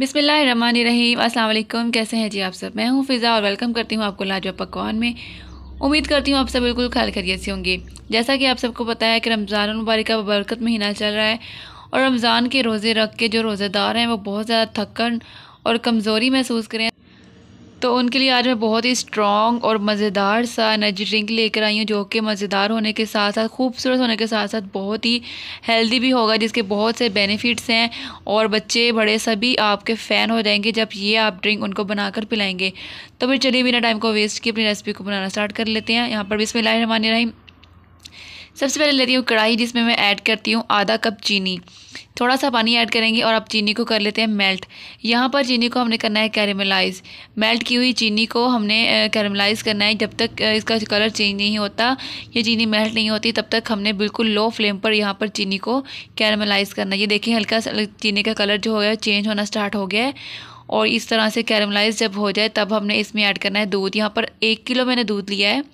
बिसमीम अल्लाम कैसे हैं जी आप सब मैं हूँ फ़िज़ा और वेलकम करती हूँ आपको लाजवाब पकवान में उम्मीद करती हूँ आप सब बिल्कुल खाल खरीत से होंगे जैसा कि आप सबको पता है कि रमज़ान मुबारक का बरकत महीना चल रहा है और रमज़ान के रोज़े रख के जो रोज़ेदार हैं वो बहुत ज़्यादा थकन और कमज़ोरी महसूस करें तो उनके लिए आज मैं बहुत ही स्ट्रॉन्ग और मज़ेदार सा एनर्जी ड्रिंक लेकर आई हूँ जो कि मज़ेदार होने के साथ साथ खूबसूरत होने के साथ साथ बहुत ही हेल्दी भी होगा जिसके बहुत से बेनिफिट्स हैं और बच्चे बड़े सभी आपके फ़ैन हो जाएंगे जब ये आप ड्रिंक उनको बनाकर पिलाएंगे तो फिर चलिए बिना टाइम को वेस्ट किए अपनी रेसिपी को बनाना स्टार्ट कर लेते हैं यहाँ पर भी इसमें रहमान रही सबसे पहले लेती हूँ कढ़ाई जिसमें मैं ऐड करती हूँ आधा कप चीनी थोड़ा सा पानी ऐड करेंगे और अब चीनी को कर लेते हैं मेल्ट यहाँ पर चीनी को हमने करना है कैरेमलाइज़ मेल्ट की हुई चीनी को हमने कैरेमलाइज़ करना है जब तक इसका कलर चेंज नहीं होता ये चीनी मेल्ट नहीं होती तब तक हमने बिल्कुल लो फ्लेम पर यहाँ पर चीनी को कैरेमलाइज़ करना है ये देखिए हल्का चीनी का कलर जो हो गया चेंज होना स्टार्ट हो गया है और इस तरह से कैरमलाइज जब हो जाए तब हमने इसमें ऐड करना है दूध यहाँ पर एक किलो मैंने दूध लिया है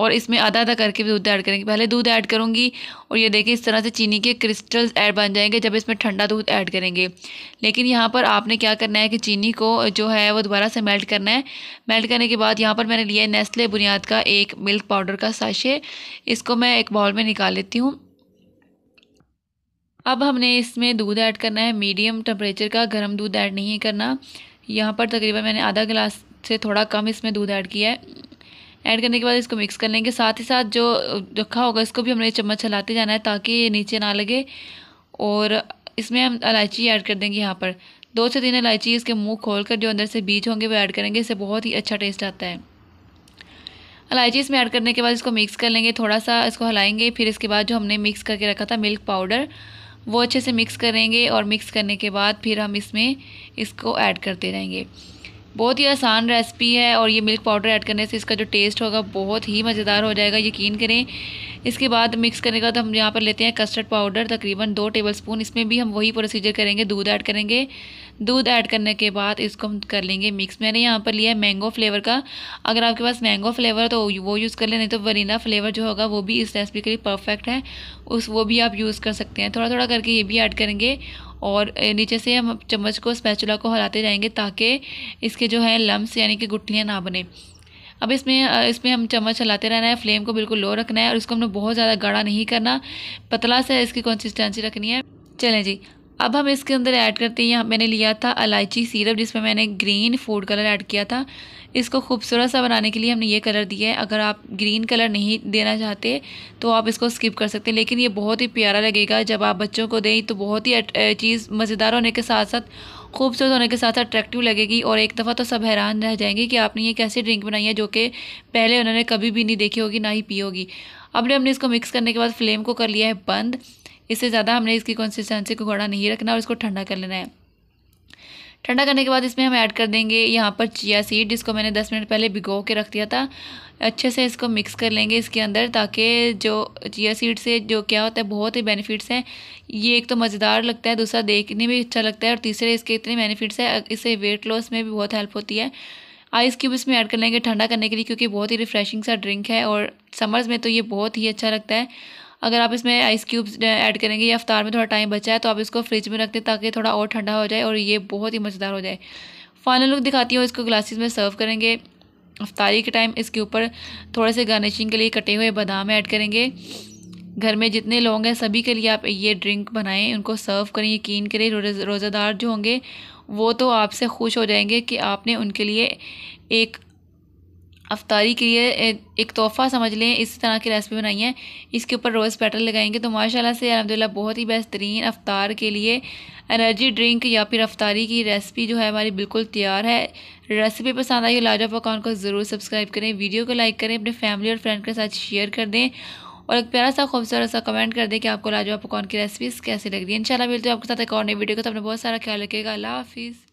और इसमें आधा आधा करके भी दूध ऐड करेंगे पहले दूध ऐड करूँगी और ये देखें इस तरह से चीनी के क्रिस्टल्स ऐड बन जाएंगे जब इसमें ठंडा दूध ऐड करेंगे लेकिन यहाँ पर आपने क्या करना है कि चीनी को जो है वो दोबारा से मेल्ट करना है मेल्ट करने के बाद यहाँ पर मैंने लिया नेस्ले बुनियाद का एक मिल्क पाउडर का साशे इसको मैं एक बाउल में निकाल लेती हूँ अब हमने इसमें दूध ऐड करना है मीडियम टेम्परेचर का गर्म दूध ऐड नहीं करना यहाँ पर तकरीबन मैंने आधा गिलास से थोड़ा कम इसमें दूध ऐड किया है ऐड करने के बाद इसको मिक्स कर लेंगे साथ ही साथ जो रखा होगा इसको भी हमने चम्मच चलाते जाना है ताकि ये नीचे ना लगे और इसमें हम इलायची ऐड कर देंगे यहाँ पर दो से तीन इलायची इसके खोल कर जो अंदर से बीज होंगे वो ऐड करेंगे इससे बहुत ही अच्छा टेस्ट आता है इलायची इसमें ऐड करने के बाद इसको मिक्स कर लेंगे थोड़ा सा इसको हिलाएंगे फिर इसके बाद जो हमने मिक्स करके रखा था मिल्क पाउडर वो अच्छे से मिक्स करेंगे और मिक्स करने के बाद फिर हम इसमें इसको ऐड करते रहेंगे बहुत ही आसान रेसिपी है और ये मिल्क पाउडर ऐड करने से इसका जो टेस्ट होगा बहुत ही मज़ेदार हो जाएगा यकीन करें इसके बाद मिक्स करने का तो हम यहाँ पर लेते हैं कस्टर्ड पाउडर तकरीबन दो टेबलस्पून इसमें भी हम वही प्रोसीजर करेंगे दूध ऐड करेंगे दूध ऐड करने के बाद इसको हम कर लेंगे मिक्स मैंने यहाँ पर लिया है मैंगो फ्लेवर का अगर आपके पास मैंगो फ्लेवर तो वो यूज़ कर लें नहीं तो वनीला फ्लेवर जो होगा वो भी इस रेसिपी के लिए परफेक्ट है उस वो भी आप यूज़ कर सकते हैं थोड़ा थोड़ा करके ये भी ऐड करेंगे और नीचे से हम चम्मच को स्पैचुला को हलाते जाएंगे ताकि इसके जो है लम्ब्स यानी कि गुठलियाँ ना बने अब इसमें इसमें हम चम्मच चलाते रहना है फ्लेम को बिल्कुल लो रखना है और इसको हमने बहुत ज़्यादा गाढ़ा नहीं करना पतला सा इसकी कंसिस्टेंसी रखनी है चलें जी अब हम इसके अंदर ऐड करते हैं यहाँ मैंने लिया था इलायची सिरप जिसमें मैंने ग्रीन फूड कलर ऐड किया था इसको खूबसूरत सा बनाने के लिए हमने ये कलर दिया है अगर आप ग्रीन कलर नहीं देना चाहते तो आप इसको स्किप कर सकते हैं लेकिन ये बहुत ही प्यारा लगेगा जब आप बच्चों को दें तो बहुत ही चीज़ मज़ेदार होने के साथ साथ खूबसूरत होने के साथ साथ अट्रैक्टिव लगेगी और एक दफ़ा तो सब हैरान रह जाएंगे कि आपने ये कैसी ड्रिंक बनाई है जो कि पहले उन्होंने कभी भी नहीं देखी होगी ना ही पी होगी अब हमने इसको मिक्स करने के बाद फ्लेम को कर लिया है बंद इससे ज़्यादा हमने इसकी कंसिस्टेंसी को घोड़ा नहीं रखना और इसको ठंडा कर लेना है ठंडा करने के बाद इसमें हम ऐड कर देंगे यहाँ पर चिया सीड जिसको मैंने 10 मिनट पहले भिगो के रख दिया था अच्छे से इसको मिक्स कर लेंगे इसके अंदर ताकि जो चिया सीड से जो क्या होता है बहुत ही बेनिफिट्स हैं ये एक तो मज़ेदार लगता है दूसरा देखने में अच्छा लगता है और तीसरे इसके इतने बेनिफिट्स हैं इससे वेट लॉस में भी बहुत हेल्प होती है आइस क्यूब इसमें ऐड कर लेंगे ठंडा करने के लिए क्योंकि बहुत ही रिफ़्रेशिंग सा ड्रिंक है और समर्स में तो ये बहुत ही अच्छा लगता है अगर आप इसमें आइस क्यूब्स ऐड करेंगे या अफ्तार में थोड़ा टाइम बचा है तो आप इसको फ्रिज में रख दें ताकि थोड़ा और ठंडा हो जाए और ये बहुत ही मज़ेदार हो जाए फाइनल लुक दिखाती हूँ इसको ग्लासेस में सर्व करेंगे अफ्तारी के टाइम इसके ऊपर थोड़े से गार्निशिंग के लिए कटे हुए बादाम ऐड करेंगे घर में जितने लोग हैं सभी के लिए आप ये ड्रिंक बनाएं उनको सर्व करें यकीन करें रोज़ादार जो होंगे वो तो आपसे खुश हो जाएंगे कि आपने उनके लिए एक अफतारी के लिए एक तोहफ़ा समझ लें इस तरह की रेसिपी बनाई है इसके ऊपर रोज़ पेटल लगाएंगे तो माशाल्लाह से अलहमदिल्ला बहुत ही बेहतरीन अफतार के लिए एनर्जी ड्रिंक या फिर अफ्तारी की रेसिपी जो है हमारी बिल्कुल तैयार है रेसिपी पसंद आई लाजा पकवान को ज़रूर सब्सक्राइब करें वीडियो को लाइक करें अपने फैमिली और फ्रेंड के साथ शेयर कर दें और एक प्यारा सा खूबसूरत सा कमेंट कर दें कि आपको लाजवा पकवान की रेसिपीज़ कैसी लग रही है इंशाल्लाह मिलते हैं आपके साथ एक और नई वीडियो को तो अपने बहुत सारा ख्याल रखेगा अल्लाह हाफिज़